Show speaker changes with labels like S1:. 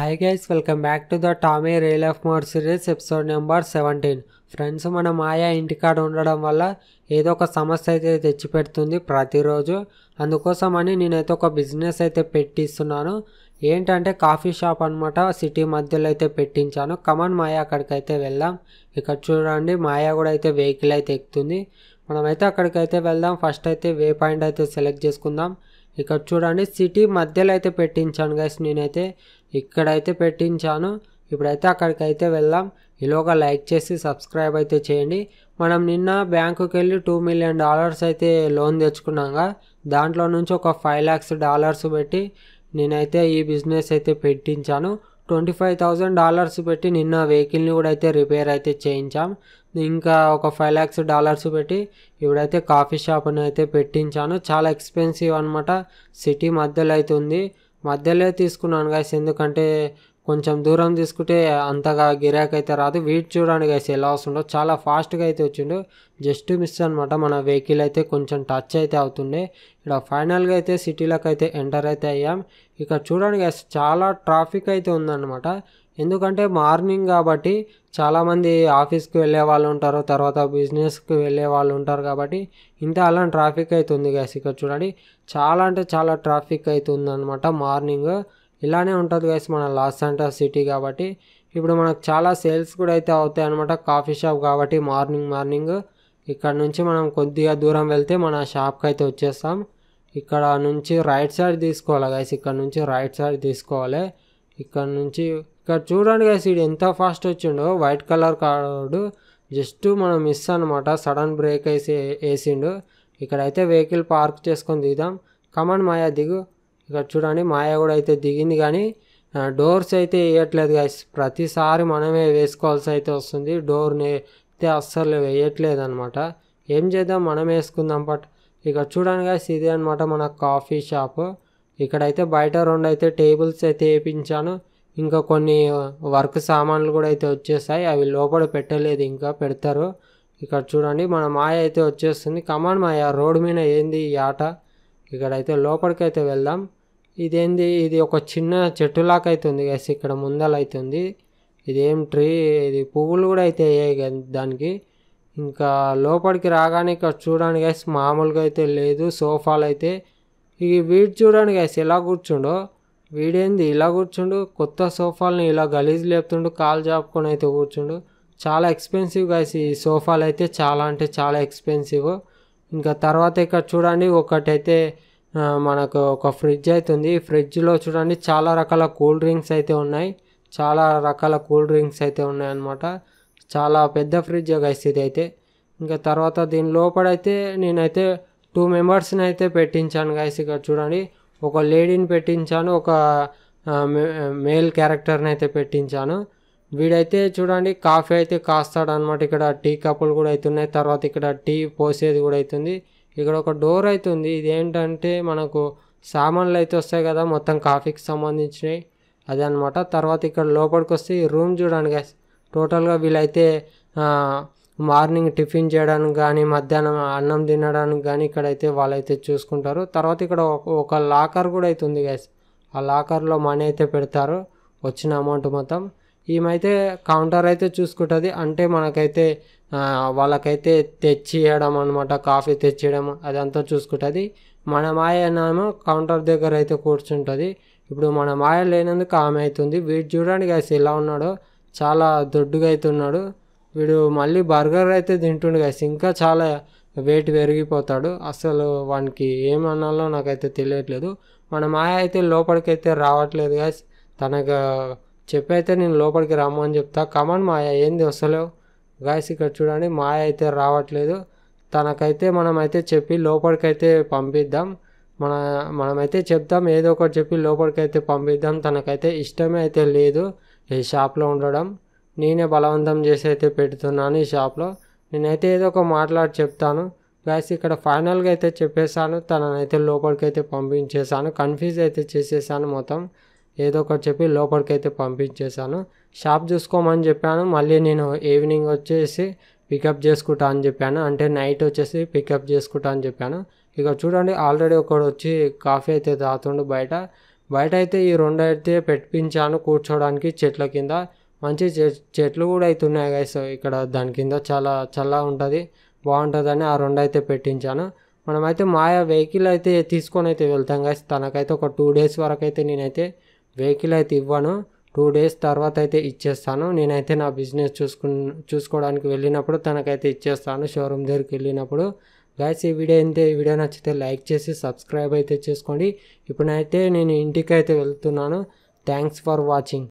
S1: hi guys welcome back to the Tommy rail of more series episode number seventeen friends మన మాయా ఇంటికాడ ఉండడం వల్ల ఏదో ఒక సమస్య అయితే తెచ్చిపెడుతుంది ప్రతిరోజు అందుకోసమని నేనైతే ఒక బిజినెస్ అయితే పెట్టిస్తున్నాను ఏంటంటే కాఫీ షాప్ అనమాట సిటీ మధ్యలో అయితే పెట్టించాను కమన్ మాయా అక్కడికైతే వెళ్దాం ఇక్కడ చూడండి మాయా కూడా అయితే వెహికల్ అయితే ఎక్కుతుంది మనమైతే అక్కడికైతే వెళ్దాం ఫస్ట్ అయితే వే పాయింట్ అయితే సెలెక్ట్ చేసుకుందాం ఇక్కడ చూడండి సిటీ మధ్యలో అయితే పెట్టించాను గైస్ నేనైతే ఇక్కడైతే పెట్టించాను ఇప్పుడైతే అక్కడికి అయితే వెళ్దాం ఈలోగా లైక్ చేసి సబ్స్క్రైబ్ అయితే చేయండి మనం నిన్న బ్యాంకుకి వెళ్ళి టూ మిలియన్ డాలర్స్ అయితే లోన్ తెచ్చుకున్నాగా దాంట్లో నుంచి ఒక ఫైవ్ ల్యాక్స్ డాలర్స్ పెట్టి నేనైతే ఈ బిజినెస్ అయితే పెట్టించాను ట్వంటీ ఫైవ్ థౌజండ్ డాలర్స్ పెట్టి నిన్న వెహికల్ని కూడా అయితే రిపేర్ అయితే చేయించాం ఇంకా ఒక ఫైవ్ ల్యాక్స్ డాలర్స్ పెట్టి ఇవిడైతే కాఫీ షాప్ని అయితే పెట్టించాను చాలా ఎక్స్పెన్సివ్ అనమాట సిటీ మధ్యలో అయితే ఉంది మధ్యలో తీసుకున్నాను గాయస్ ఎందుకంటే కొంచెం దూరం తీసుకుంటే అంతగా గిరాక్ అయితే రాదు వెయిట్ చూడండి గైస్ ఎలా వస్తుండో చాలా ఫాస్ట్గా అయితే వచ్చిండు జస్ట్ మిస్ అనమాట మన వెహికల్ అయితే కొంచెం టచ్ అయితే అవుతుండే ఇక్కడ ఫైనల్గా అయితే సిటీలోకి అయితే ఎంటర్ అయితే అయ్యాం ఇక్కడ చూడండి గైస్ చాలా ట్రాఫిక్ అయితే ఉందన్నమాట ఎందుకంటే మార్నింగ్ కాబట్టి చాలామంది ఆఫీస్కి వెళ్ళే వాళ్ళు ఉంటారు తర్వాత బిజినెస్కి వెళ్ళే వాళ్ళు ఉంటారు కాబట్టి ఇంత అలా ట్రాఫిక్ అయితే ఉంది గైస్ ఇక్కడ చూడండి చాలా అంటే చాలా ట్రాఫిక్ అయితే ఉందన్నమాట మార్నింగ్ ఇలానే ఉంటుంది గైస్ మన లాస్ సెంటర్ సిటీ కాబట్టి ఇప్పుడు మనకు చాలా సేల్స్ కూడా అయితే అవుతాయి అనమాట కాఫీ షాప్ కాబట్టి మార్నింగ్ మార్నింగ్ ఇక్కడ నుంచి మనం కొద్దిగా దూరం వెళ్తే మన షాప్కి అయితే వచ్చేస్తాం ఇక్కడ నుంచి రైట్ సైడ్ తీసుకోవాలి గైస్ ఇక్కడ నుంచి రైట్ సైడ్ తీసుకోవాలి ఇక్కడ నుంచి ఇక్కడ చూడండి గైస్ ఇది ఎంత ఫాస్ట్ వచ్చిండో వైట్ కలర్ కాడు జస్ట్ మనం మిస్ అనమాట సడన్ బ్రేక్ వేసి వేసిండు ఇక్కడైతే వెహికల్ పార్క్ చేసుకొని దిగుదాం కమాండ్ మాయా దిగు ఇక్కడ చూడండి మాయ కూడా అయితే దిగింది కానీ డోర్స్ అయితే వేయట్లేదు గాయస్ ప్రతిసారి మనమే వేసుకోవాల్సి అయితే వస్తుంది డోర్ని అయితే అస్సలు వేయట్లేదు అనమాట ఏం చేద్దాం మనం వేసుకుందాం బట్ ఇక చూడండి గాయస్ ఇది అనమాట మన కాఫీ షాప్ ఇక్కడైతే బయట రెండు అయితే టేబుల్స్ అయితే వేయించాను ఇంకా కొన్ని వర్క్ సామాన్లు కూడా అయితే వచ్చేసాయి అవి లోపల పెట్టలేదు ఇంకా పెడతారు ఇక్కడ చూడండి మన మాయ అయితే వచ్చేస్తుంది కమాండ్ మాయ రోడ్డు మీద ఏంది ఈ ఆట ఇక్కడైతే లోపలికి అయితే వెళ్దాం ఇదేంది ఇది ఒక చిన్న చెట్టు లాగా ఉంది గైస్ ఇక్కడ ముందల అవుతుంది ఇదేం ట్రీ ఇది పువ్వులు కూడా అయితే దానికి ఇంకా లోపలికి రాగానే ఇక్కడ చూడడానికి గైస్ మామూలుగా అయితే లేదు సోఫాలు అయితే ఈ వీడు చూడండి గైస్ ఎలా కూర్చుండో వీడేంది ఇలా కూర్చుండు కొత్త సోఫాలని ఇలా గలీజ్ లేపుతుండు కాలు జాపుకొని అయితే కూర్చుండు చాలా ఎక్స్పెన్సివ్ గైస్ ఈ సోఫాలు అయితే చాలా అంటే చాలా ఎక్స్పెన్సివ్ ఇంకా తర్వాత ఇక్కడ చూడండి ఒకటైతే మనకు ఒక ఫ్రిడ్జ్ అయితే ఉంది ఫ్రిడ్జ్లో చూడండి చాలా రకాల కూల్ డ్రింక్స్ అయితే ఉన్నాయి చాలా రకాల కూల్ డ్రింక్స్ అయితే అన్నమాట చాలా పెద్ద ఫ్రిడ్జ్ గైస్ ఇది అయితే ఇంకా తర్వాత దీని లోపడైతే నేనైతే టూ మెంబర్స్ని అయితే పెట్టించాను గైస్ ఇక్కడ చూడండి ఒక లేడీని పెట్టించాను ఒక మేల్ క్యారెక్టర్ని అయితే పెట్టించాను వీడైతే చూడండి కాఫీ అయితే కాస్తాడనమాట ఇక్కడ టీ కప్పులు కూడా అవుతున్నాయి తర్వాత ఇక్కడ టీ పోసేది కూడా అవుతుంది ఇక్కడ ఒక డోర్ అయితే ఉంది ఇదేంటంటే మనకు సామాన్లు అయితే వస్తాయి కదా మొత్తం కాఫీకి సంబంధించినవి అదే అనమాట తర్వాత ఇక్కడ లోపలికి వస్తే ఈ రూమ్ చూడండి గైస్ టోటల్గా వీళ్ళైతే మార్నింగ్ టిఫిన్ చేయడానికి కానీ మధ్యాహ్నం అన్నం తినడానికి కానీ ఇక్కడైతే వాళ్ళైతే చూసుకుంటారు తర్వాత ఇక్కడ ఒక లాకర్ కూడా అయితే ఉంది గ్యాస్ ఆ లాకర్లో మనీ అయితే పెడతారు వచ్చిన అమౌంట్ మొత్తం ఈమె అయితే కౌంటర్ అయితే చూసుకుంటుంది అంటే మనకైతే వాళ్ళకైతే తెచ్చియడం అనమాట కాఫీ తెచ్చియడం అదంతా చూసుకుంటుంది మన మాయనేమో కౌంటర్ దగ్గర అయితే కూర్చుంటుంది ఇప్పుడు మన మాయ లేనందుకు ఆమె అవుతుంది వీడు చూడండి గైస్ ఎలా ఉన్నాడో చాలా దొడ్డుగా అయితే ఉన్నాడు వీడు మళ్ళీ బర్గర్ అయితే తింటుండు గైస్ ఇంకా చాలా వెయిట్ పెరిగిపోతాడు అసలు వానికి ఏమనాలో నాకైతే తెలియట్లేదు మన మాయ అయితే లోపలికైతే రావట్లేదు గైస్ తనకు చెప్పైతే నేను లోపలికి రమ్మని చెప్తా కమన్ మాయ ఏంది వస్తలేవు గాయస్ ఇక్కడ చూడండి మాయ అయితే రావట్లేదు తనకైతే మనమైతే చెప్పి లోపలికైతే పంపిద్దాం మన మనమైతే చెప్దాం ఏదో ఒకటి చెప్పి లోపలికైతే పంపిద్దాం తనకైతే ఇష్టమే అయితే లేదు ఈ షాప్లో ఉండడం నేనే బలవంతం చేసి అయితే పెడుతున్నాను ఈ షాప్లో నేనైతే ఏదో ఒక మాట్లాడి చెప్తాను గాయస్ ఇక్కడ ఫైనల్గా అయితే చెప్పేశాను తననైతే లోపలికైతే పంపించేశాను కన్ఫ్యూజ్ అయితే చేసేసాను మొత్తం ఏదో ఒకటి చెప్పి లోపలికైతే పంపించేశాను షాప్ చూసుకోమని చెప్పాను మళ్ళీ నేను ఈవినింగ్ వచ్చేసి పికప్ చేసుకుంటా అని చెప్పాను అంటే నైట్ వచ్చేసి పికప్ చేసుకుంటా అని చెప్పాను ఇక చూడండి ఆల్రెడీ ఒకడు వచ్చి కాఫీ అయితే తాగుతుండు బయట బయట అయితే ఈ రెండు అయితే పెట్టించాను కూర్చోడానికి చెట్ల కింద మంచి చెట్లు కూడా ఉన్నాయి గైస్ ఇక్కడ దాని కింద చాలా చల్లగా ఉంటుంది బాగుంటుందని ఆ రెండు అయితే పెట్టించాను మనమైతే మాయా వెహికల్ అయితే తీసుకొని అయితే వెళ్తాం గైస్ తనకైతే ఒక టూ డేస్ వరకు అయితే నేనైతే వెహికల్ అయితే ఇవ్వను టూ డేస్ తర్వాత అయితే ఇచ్చేస్తాను నేనైతే నా బిజినెస్ చూసుకు చూసుకోవడానికి వెళ్ళినప్పుడు తనకైతే ఇచ్చేస్తాను షోరూమ్ దగ్గరికి వెళ్ళినప్పుడు గాయస్ ఈ వీడియో అయితే ఈ వీడియో నచ్చితే లైక్ చేసి సబ్స్క్రైబ్ అయితే చేసుకోండి ఇప్పుడైతే నేను ఇంటికి అయితే వెళ్తున్నాను థ్యాంక్స్ ఫర్ వాచింగ్